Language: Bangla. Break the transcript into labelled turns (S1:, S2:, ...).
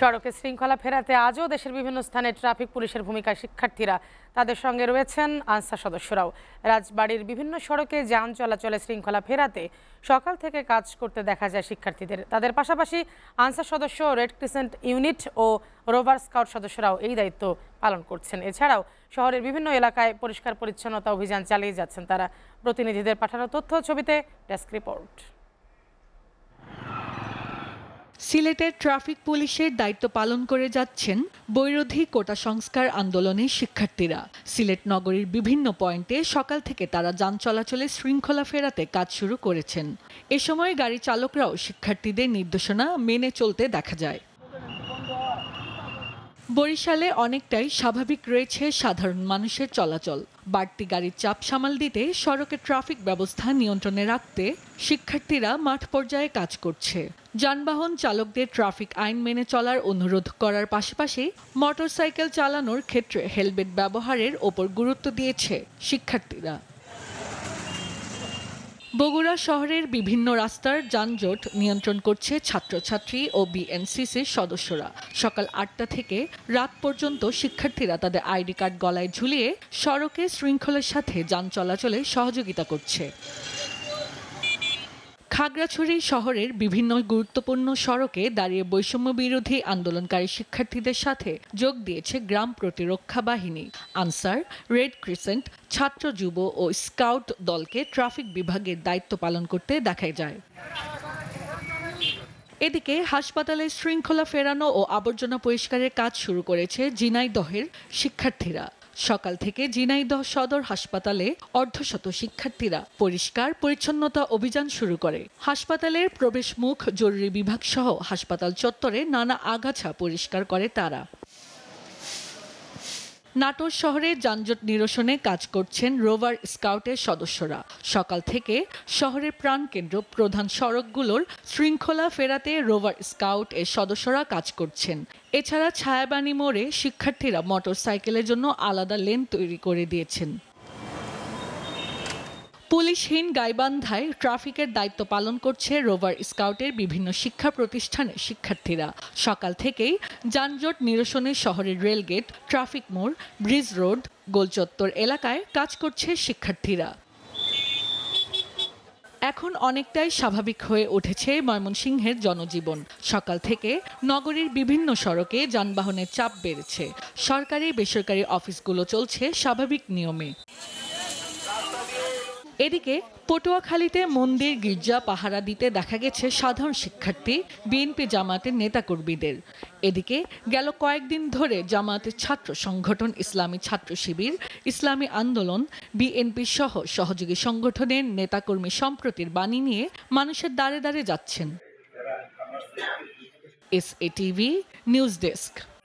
S1: সড়কে শৃঙ্খলা ফেরাতে আজও দেশের বিভিন্ন স্থানে ট্রাফিক পুলিশের ভূমিকায় শিক্ষার্থীরা তাদের সঙ্গে রয়েছেন আনসার সদস্যরাও রাজবাড়ির বিভিন্ন সড়কে যান চলাচলে শৃঙ্খলা ফেরাতে সকাল থেকে কাজ করতে দেখা যায় শিক্ষার্থীদের তাদের পাশাপাশি আনসার সদস্য রেড ক্রিসেন্ট ইউনিট ও রোভার স্কাউট সদস্যরাও এই দায়িত্ব পালন করছেন এছাড়াও শহরের বিভিন্ন এলাকায় পরিষ্কার পরিচ্ছন্নতা অভিযান চালিয়ে যাচ্ছেন তারা প্রতিনিধিদের পাঠানো তথ্য ছবিতে ডেস্ক রিপোর্ট
S2: সিলেটের ট্রাফিক পুলিশের দায়িত্ব পালন করে যাচ্ছেন বৈরোধী কোটা সংস্কার আন্দোলনের শিক্ষার্থীরা সিলেট নগরীর বিভিন্ন পয়েন্টে সকাল থেকে তারা যান চলাচলে শৃঙ্খলা ফেরাতে কাজ শুরু করেছেন এ সময় গাড়ি চালকরাও শিক্ষার্থীদের নির্দেশনা মেনে চলতে দেখা যায় বরিশালে অনেকটাই স্বাভাবিক রয়েছে সাধারণ মানুষের চলাচল বাড়তি গাড়ির চাপ সামাল দিতে সড়কে ট্রাফিক ব্যবস্থা নিয়ন্ত্রণে রাখতে শিক্ষার্থীরা মাঠ পর্যায়ে কাজ করছে যানবাহন চালকদের ট্রাফিক আইন মেনে চলার অনুরোধ করার পাশাপাশি মোটরসাইকেল চালানোর ক্ষেত্রে হেলমেট ব্যবহারের ওপর গুরুত্ব দিয়েছে শিক্ষার্থীরা বগুড়া শহরের বিভিন্ন রাস্তার যানজট নিয়ন্ত্রণ করছে ছাত্রছাত্রী ও বিএনসিসির সদস্যরা সকাল আটটা থেকে রাত পর্যন্ত শিক্ষার্থীরা তাদের আইডি কার্ড গলায় ঝুলিয়ে সড়কে শৃঙ্খলার সাথে যান চলাচলে সহযোগিতা করছে খাগড়াছড়ি শহরের বিভিন্ন গুরুত্বপূর্ণ সড়কে দাঁড়িয়ে বৈষম্য বিরোধী আন্দোলনকারী শিক্ষার্থীদের সাথে যোগ দিয়েছে গ্রাম প্রতিরক্ষা বাহিনী আনসার রেড ক্রিসেন্ট ছাত্র যুব ও স্কাউট দলকে ট্রাফিক বিভাগের দায়িত্ব পালন করতে দেখা যায় এদিকে হাসপাতালে শৃঙ্খলা ফেরানো ও আবর্জনা পরিষ্কারের কাজ শুরু করেছে জিনাইদহের শিক্ষার্থীরা সকাল থেকে জিনাইদহ সদর হাসপাতালে অর্ধশত শিক্ষার্থীরা পরিষ্কার পরিচ্ছন্নতা অভিযান শুরু করে হাসপাতালের প্রবেশমুখ জরুরি বিভাগ সহ হাসপাতাল চত্বরে নানা আগাছা পরিষ্কার করে তারা নাটোর শহরে যানজট নিরসনে কাজ করছেন রোভার স্কাউটের সদস্যরা সকাল থেকে শহরের প্রাণকেন্দ্র প্রধান সড়কগুলোর শৃঙ্খলা ফেরাতে রোভার স্কাউট এর সদস্যরা কাজ করছেন এছাড়া ছায়াবাণী মোড়ে শিক্ষার্থীরা মোটরসাইকেলের জন্য আলাদা লেন তৈরি করে দিয়েছেন পুলিশহীন গাইবান্ধায় ট্রাফিকের দায়িত্ব পালন করছে রোভার স্কাউটের বিভিন্ন শিক্ষা প্রতিষ্ঠানের শিক্ষার্থীরা সকাল থেকেই যানজট নিরসনে শহরের রেলগেট ট্রাফিক মোড় ব্রিজ রোড গোলচত্বর এলাকায় কাজ করছে শিক্ষার্থীরা এখন অনেকটাই স্বাভাবিক হয়ে উঠেছে ময়মনসিংহের জনজীবন সকাল থেকে নগরীর বিভিন্ন সড়কে যানবাহনের চাপ বেড়েছে সরকারি বেসরকারি অফিসগুলো চলছে স্বাভাবিক নিয়মে এদিকে পটুয়াখালীতে মন্দির গির্জা পাহারা দিতে দেখা গেছে সাধারণ শিক্ষার্থী বিএনপি জামাতের নেতাকর্মীদের এদিকে গেল কয়েকদিন ধরে জামাতের ছাত্র সংগঠন ইসলামী ছাত্র শিবির ইসলামী আন্দোলন বিএনপি সহ সহযোগী সংগঠনের নেতাকর্মী সম্প্রতির বাণী নিয়ে মানুষের দ্বারে দ্বারে যাচ্ছেন S A TV
S1: news desk